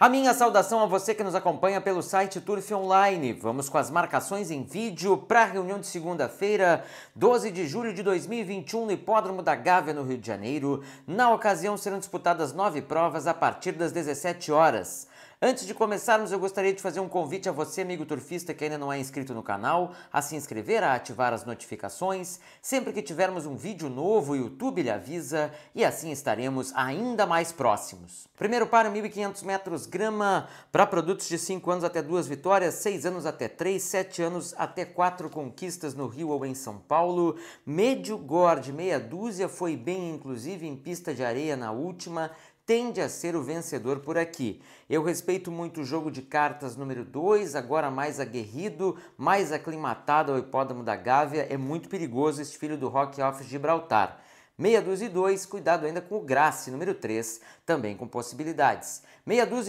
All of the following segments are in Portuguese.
A minha saudação a você que nos acompanha pelo site Turf Online. Vamos com as marcações em vídeo para a reunião de segunda-feira, 12 de julho de 2021, no Hipódromo da Gávea, no Rio de Janeiro. Na ocasião, serão disputadas nove provas a partir das 17 horas. Antes de começarmos, eu gostaria de fazer um convite a você, amigo turfista que ainda não é inscrito no canal, a se inscrever, a ativar as notificações. Sempre que tivermos um vídeo novo, o YouTube lhe avisa e assim estaremos ainda mais próximos. Primeiro paro 1500 metros grama para produtos de 5 anos até 2 vitórias, 6 anos até 3, 7 anos até 4 conquistas no Rio ou em São Paulo. Médio Gord, meia dúzia, foi bem inclusive em pista de areia na última, tende a ser o vencedor por aqui. Eu respeito muito o jogo de cartas número 2, agora mais aguerrido, mais aclimatado ao hipódromo da Gávea. É muito perigoso esse filho do Rock Off Gibraltar dois cuidado ainda com o Grace, número 3, também com possibilidades.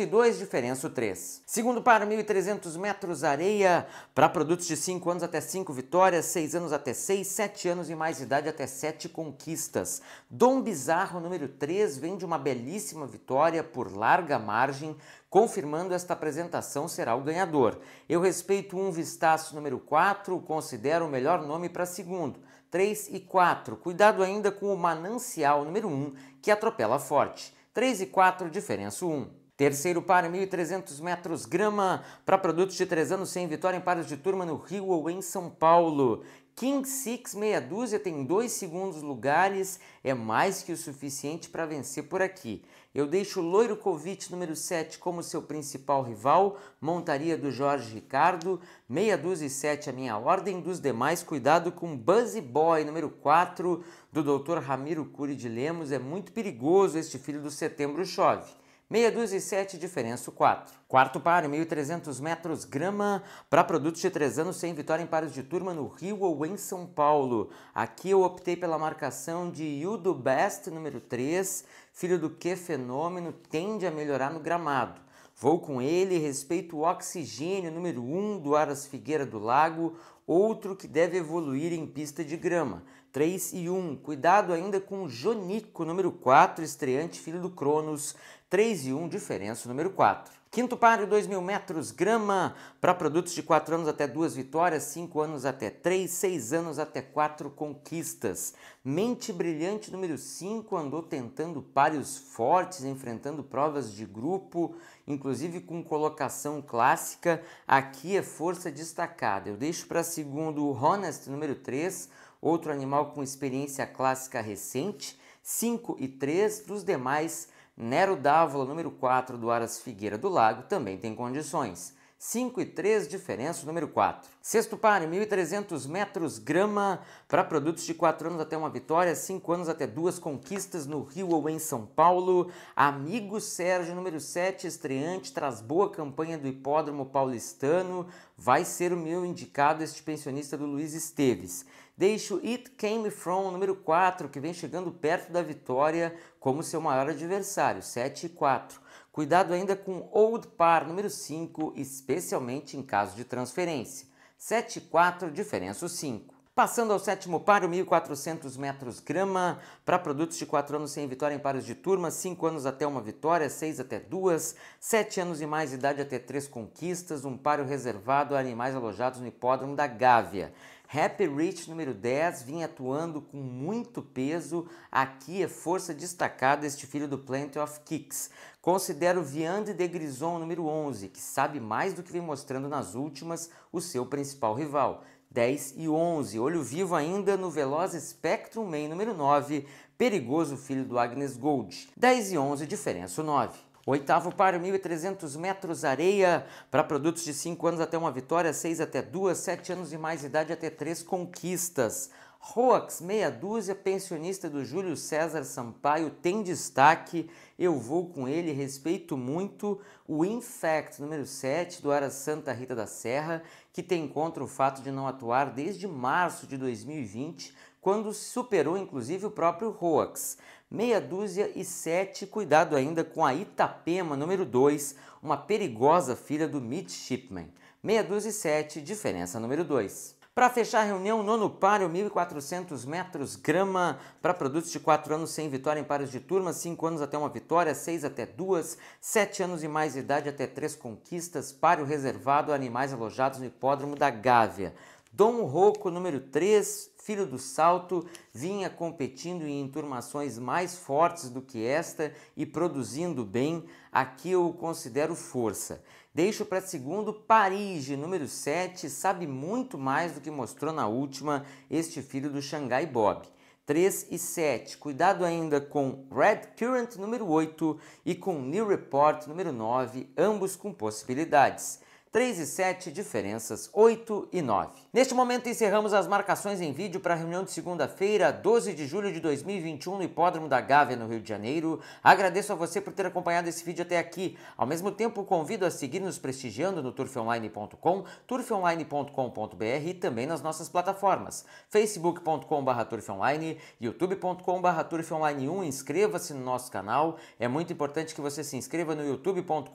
dois diferença o 3. Segundo par, 1.300 metros areia, para produtos de 5 anos até 5 vitórias, 6 anos até 6, 7 anos e mais idade até 7 conquistas. Dom Bizarro, número 3, vem de uma belíssima vitória por larga margem Confirmando esta apresentação será o ganhador. Eu respeito um Vistaço número 4, considero o melhor nome para segundo. 3 e 4. Cuidado ainda com o Manancial número 1, que atropela forte. 3 e 4, diferença 1. Terceiro par, 1.300 metros grama para produtos de 3 anos sem vitória em pares de turma no Rio ou em São Paulo. King Six meia dúzia tem dois segundos lugares, é mais que o suficiente para vencer por aqui. Eu deixo Loiro Covite número 7 como seu principal rival, montaria do Jorge Ricardo, meia dúzia e 7 a minha ordem, dos demais cuidado com Buzzy Boy número 4 do Dr. Ramiro Cury de Lemos, é muito perigoso este filho do Setembro Chove. Meia dúzia e 7, diferença 4. Quarto par, 1.300 metros, grama, para produtos de 3 anos sem vitória em pares de turma no Rio ou em São Paulo. Aqui eu optei pela marcação de Yudo Best, número 3, filho do Que Fenômeno, tende a melhorar no gramado. Vou com ele e respeito o oxigênio número 1 um do Aras Figueira do Lago, outro que deve evoluir em pista de grama. 3 e 1. Cuidado ainda com o Jonico número 4, estreante filho do Cronos. 3 e 1, diferença número 4. Quinto páreo, 2 mil metros, grama, para produtos de 4 anos até 2 vitórias, 5 anos até 3, 6 anos até 4 conquistas. Mente Brilhante número 5 andou tentando páreos fortes, enfrentando provas de grupo inclusive com colocação clássica. Aqui é força destacada. Eu deixo para segundo o Honest, número 3, outro animal com experiência clássica recente. 5 e 3 dos demais. Nero Dávola, número 4 do Aras Figueira do Lago, também tem condições. 5 e 3, diferença número 4. Sexto par, 1.300 metros grama para produtos de 4 anos até uma vitória, 5 anos até duas conquistas no Rio ou em São Paulo. Amigo Sérgio, número 7, estreante, traz boa campanha do Hipódromo Paulistano. Vai ser o meu indicado este pensionista do Luiz Esteves. Deixo It Came From, número 4, que vem chegando perto da vitória como seu maior adversário, 7 e 4. Cuidado ainda com Old Par número 5, especialmente em caso de transferência. 7 4, diferença 5. Passando ao sétimo par, o 1.400 metros grama, para produtos de 4 anos sem vitória em pares de turma, 5 anos até uma vitória, 6 até duas, 7 anos e mais idade até três conquistas, um páreo reservado a animais alojados no hipódromo da Gávea. Happy Rich número 10 vinha atuando com muito peso, aqui é força destacada este filho do Plenty of Kicks. Considero Viande de Grison número 11, que sabe mais do que vem mostrando nas últimas o seu principal rival. 10 e 11, olho vivo ainda no Veloz Spectrum Man número 9, perigoso filho do Agnes Gold. 10 e 11, diferença 9. Oitavo par, 1.300 metros areia para produtos de 5 anos até uma vitória, 6 até 2, 7 anos e mais idade até 3 conquistas. Roax Meia Dúzia, pensionista do Júlio César Sampaio, tem destaque. Eu vou com ele, respeito muito o Infect número 7 do Ara Santa Rita da Serra, que tem contra o fato de não atuar desde março de 2020, quando superou inclusive o próprio Roax. Meia dúzia e sete, cuidado ainda com a Itapema número 2, uma perigosa filha do Mitch Shipman. Meia dúzia e sete, diferença número 2. Para fechar a reunião, nono páreo, 1.400 metros, grama para produtos de 4 anos sem vitória em pares de turma, 5 anos até uma vitória, 6 até duas 7 anos e mais idade até três conquistas, páreo reservado a animais alojados no hipódromo da Gávea. Dom Rocco, número 3, filho do Salto, vinha competindo em enturmações mais fortes do que esta e produzindo bem, aqui eu o considero força. Deixo para segundo Paris, número 7, sabe muito mais do que mostrou na última este filho do Xangai Bob. 3 e 7. Cuidado ainda com Red Current número 8 e com New Report número 9, ambos com possibilidades. 3 e 7, diferenças 8 e 9. Neste momento encerramos as marcações em vídeo para a reunião de segunda-feira, 12 de julho de 2021, no Hipódromo da Gávea, no Rio de Janeiro. Agradeço a você por ter acompanhado esse vídeo até aqui. Ao mesmo tempo, convido a seguir nos prestigiando no turfonline.com, turfonline.com.br e também nas nossas plataformas facebook.com.br turfonline, youtube.com.br turfonline1. Inscreva-se no nosso canal. É muito importante que você se inscreva no youtube.com.br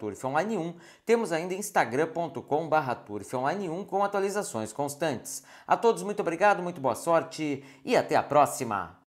turfonline1. Temos ainda Instagram instagram.com.br turfonline1 é com atualizações constantes. A todos muito obrigado, muito boa sorte e até a próxima!